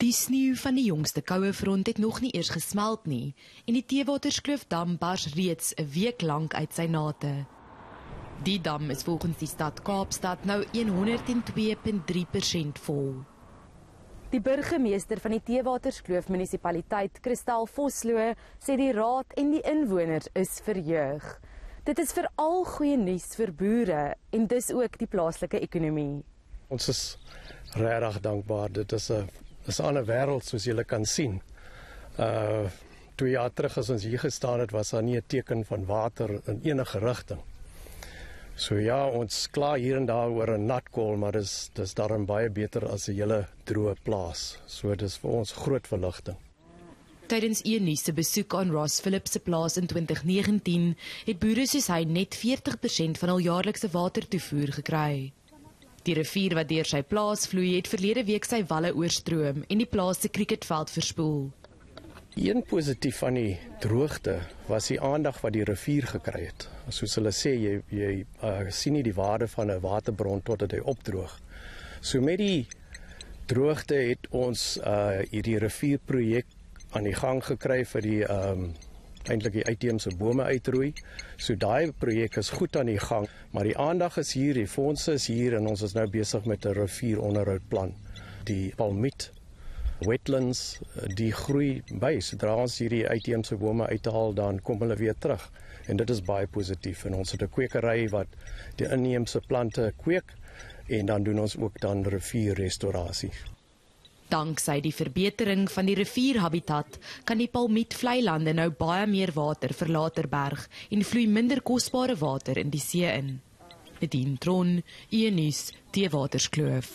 Die sneeu van die jongste koue front het nog nie eers gesmelt nie en die Teewaterskloofdam bars reeds 'n week lank uit sy nate. Die dam is volgens die stad Kaapstad nou 102.3% vol. Die burgemeester van die Teewaterskloof munisipaliteit, Kristal Vosloo, sê die raad en die inwoners is verheug. Dit is veral goeie nuus vir boere en dis ook die plaaslike ekonomie. Ons is regtig dankbaar. Dit is 'n Dis 'n ander wêreld soos julle kan sien. Uh 2 jaar terug as ons hier gestaan het, was daar nie 'n teken van water in enige rigting. So ja, ons kla hier en daar oor 'n nat kol, maar dis dis darm baie beter as 'n hele droë plaas. So dis vir ons groot verligting. Tydens een nuuse besoek aan Ross Philip se plaas in 2019, het boere soos hy net 40% van hul jaarlikse water toevoer gekry. Die rivier wat deur sy plaas vloei het verlede week sy walle oorstroom en die plaas se krieketveld verspoel. Een positief van die droogte was die aandag wat die rivier gekry het. Soos hulle sê jy jy uh, sien nie die waarde van 'n waterbron totdat hy opdroog. So met die droogte het ons uh, hierdie rivierprojek aan die gang gekry vir die ehm um, eintlik die uitheemse bome uitroei. So daai projek is goed aan die gang, maar die aandag is hier, die fondse is hier en ons is nou besig met 'n rivieronderhoudplan. Die palmiet wetlands, die groei by sodra ons hierdie uitheemse bome uithaal, dan kom hulle weer terug en dit is baie positief en ons het 'n kwekery wat die inheemse plante kweek en dan doen ons ook dan rivierrestorasie. Danksy die verbetering van die rivierhabitat kan die palmietvleilande nou baie meer water vir later berg en vloei minder kosbare water in die see in. Dit intron, Ienis, die waterskloof.